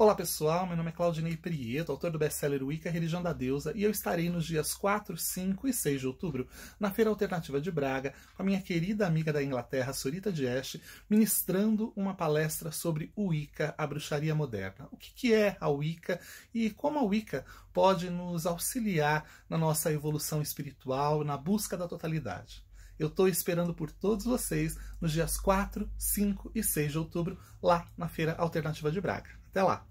Olá pessoal, meu nome é Claudinei Prieto, autor do best-seller Wicca Religião da Deusa, e eu estarei nos dias 4, 5 e 6 de outubro na Feira Alternativa de Braga com a minha querida amiga da Inglaterra, Sorita Dieste, ministrando uma palestra sobre o Wicca, a bruxaria moderna. O que, que é a Wicca e como a Wicca pode nos auxiliar na nossa evolução espiritual, na busca da totalidade. Eu estou esperando por todos vocês nos dias 4, 5 e 6 de outubro, lá na Feira Alternativa de Braga. Até lá!